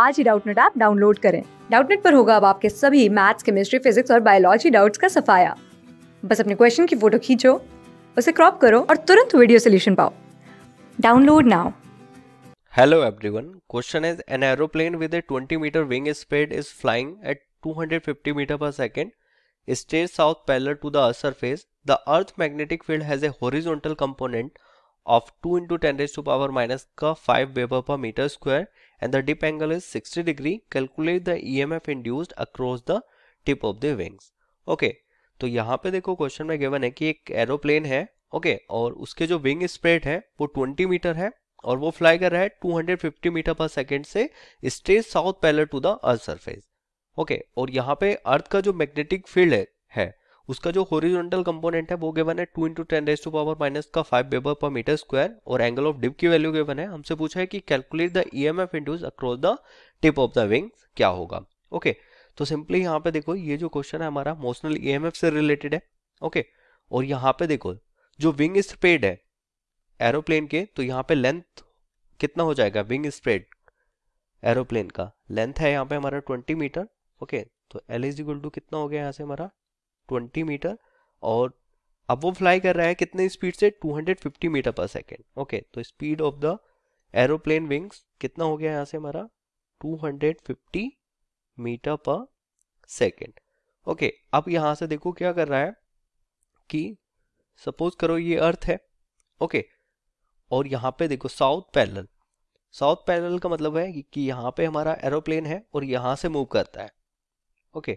आज ही Doubtnut app download करें डाउटनेट पर होगा अब आपके सभी मैथ्स केमिस्ट्री फिजिक्स और बायोलॉजी डाउट्स का सफाया बस अपने क्वेश्चन की फोटो खींचो उसे क्रॉप करो और तुरंत वीडियो सोल्यूशन पाओ download now hello everyone question is an aeroplane with a 20 metre wing speed is flying at 250 metre per second straight south parallel to the earth surface the earth magnetic field has a horizontal component of 2 into 10 raised to power minus ka 5 Weber per meter square and the dip angle is 60 degree. Calculate the EMF induced across the tip of the wings. Okay तो यहाँ पे देखो question में given है कि एक aeroplane है okay okay, और उसके जो विंग स्प्रेड है वो 20 मीटर है और वो फ्लाई कर रहा है 250 मीटर पर सेकेंड से straight south parallel to the earth surface okay और यहाँ पे अर्थ का जो मैग्नेटिक फील्ड है, है उसका जो होरिजोनटल कंपोनेंट है वो गिवन है two into ten raise to power minus का five weber per metre square और एंगल ऑफ डिप की वैल्यू गिवन है हमसे पूछा है कि calculate the E M F induce across the tip of the wing क्या होगा ओके तो सिंपली यहाँ पे देखो ये जो क्वेश्चन है हमारा मोशनल ई एम एफ से रिलेटेड है ओके okay, और यहाँ पे देखो जो विंग स्प्रेड है एरोप्लेन के तो यहाँ पे लेंथ कितना हो जाएगा विंग स्प्रेड एरोप्लेन का लेंथ है यहाँ पे हमारा ट्वेंटी मीटर ओके तो एल इज इक्वल टू कितना हो गया यहाँ से हमारा ट्वेंटी मीटर और अब वो फ्लाई कर रहा है कितने स्पीड से 250 मीटर पर सेकेंड ओके तो speed of the aeroplane wings कितना हो गया यहाँ से हमारा 250 मीटर पर सेकेंड ओके अब यहाँ से देखो क्या कर रहा है कि सपोज करो ये अर्थ है ओके और यहाँ पे देखो साउथ पैरेलल साउथ पैरेलल का मतलब है कि यहाँ पे हमारा एरोप्लेन है और यहाँ से मूव करता है ओके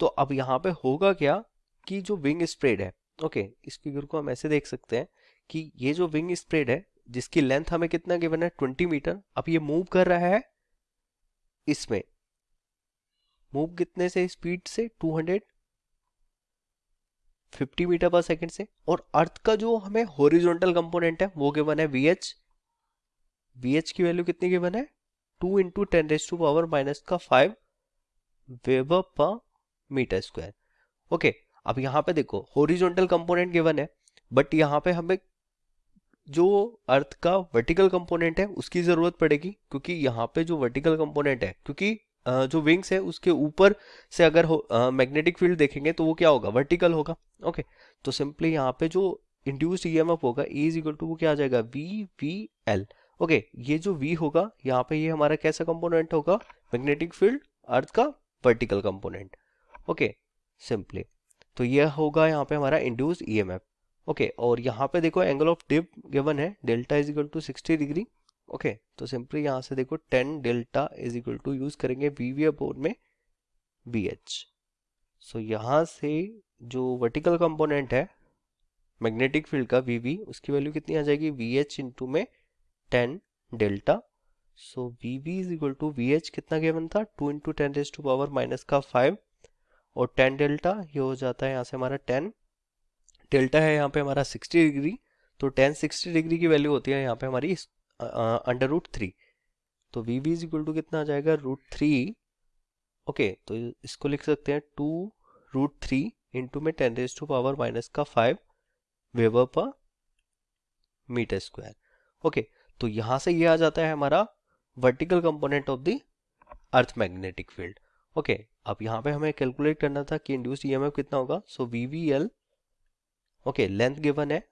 तो अब यहाँ पे होगा क्या कि जो विंग स्प्रेड है ओके इस फिगर को हम ऐसे देख सकते हैं कि ये जो विंग स्प्रेड है जिसकी लेंथ हमें कितना गिवन है ट्वेंटी मीटर अब ये मूव कर रहा है इसमें मूव कितने से स्पीड से फिफ्टी मीटर पर सेकेंड से और अर्थ का जो हमें होरिजोनटल कंपोनेंट है वो गिवन है वीएच वीएच वी एच की वैल्यू कितनी गिवन है two into ten raise to power minus का five weber per metre square okay अब यहाँ पे देखो हॉरिजॉन्टल कंपोनेंट गिवन है बट यहाँ पे हमें जो अर्थ का वर्टिकल कंपोनेंट है उसकी ज़रूरत पड़ेगी क्योंकि यहाँ पे जो वर्टिकल कंपोनेंट है क्योंकि जो विंग्स है उसके ऊपर से अगर मैग्नेटिक फील्ड देखेंगे तो वो क्या होगा वर्टिकल होगा ओके तो सिंपली यहाँ पे जो इंड्यूस्ड ईएमएफ होगा ए इज इक्वल टू वो क्या आ जाएगा वी वी एल ओके ये जो वी होगा यहाँ पे ये हमारा कैसा कंपोनेंट होगा मैग्नेटिक फील्ड अर्थ का वर्टिकल कंपोनेंट ओके सिंपली तो यह होगा यहाँ पे हमारा induce E M F okay और यहाँ पे देखो एंगल ऑफ डिप गिवन है delta is equal to sixty degree okay तो सिंपली यहाँ से देखो tan delta is equal to use करेंगे वी बोर्ड में बी एच सो यहाँ से जो वर्टिकल कंपोनेंट है मैग्नेटिक फील्ड का वी वी उसकी वैल्यू कितनी आ जाएगी वी एच टू में tan delta so V V is equal to V H कितना गिवन था two into ten raise to power minus का फाइव और टेन डेल्टा ये हो जाता है यहाँ से हमारा टेन डेल्टा है यहाँ पे हमारा सिक्सटी डिग्री तो टेन सिक्सटी डिग्री की वैल्यू होती है यहाँ पे हमारी अंडर रूट थ्री तो V V is equal to कितना आ जाएगा रूट थ्री ओके तो इसको लिख सकते हैं टू रूट थ्री इंटू में ten raise to power minus का five weber per metre square okay तो यहाँ से ये यह आ जाता है हमारा vertical component of the earth magnetic field okay okay, अब यहाँ पे हमें कैलकुलेट करना था कि इंड्यूस ईएमएफ कितना होगा so V V L okay length given है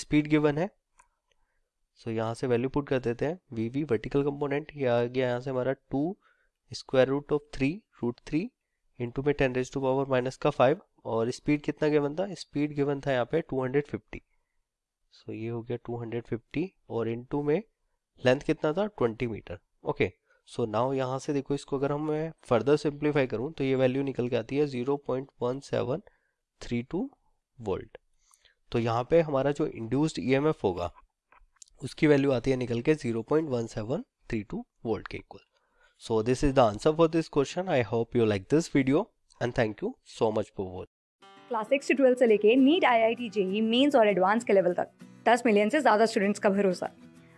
स्पीड गिवन है सो so, यहाँ से वैल्यू पुट कर देते हैं वी वी वर्टिकल कंपोनेंट ये आ गया यहाँ से हमारा two square root of three root three into में ten raise to power minus का फाइव और स्पीड कितना गिवन था स्पीड गिवन था यहाँ पे टू हंड्रेड फिफ्टी सो ये हो गया टू हंड्रेड फिफ्टी और इंटू में लेंथ कितना था twenty metre okay so now यहाँ से देखो इसको अगर हम मैं फर्दर सिंप्लीफाई करूँ तो ये वैल्यू निकल के आती है zero point one seven three two volt तो यहाँ पे हमारा जो इंड्यूस्ड ईएमएफ e होगा उसकी वैल्यू आती है निकल के zero point one seven three two volt के equal so this is the answer for this question I hope you like this video and thank you so much for watching. Class six से twelfth से लेके NEET I I T JEE mains और advance के level तक 10 million से ज़्यादा students का भरोसा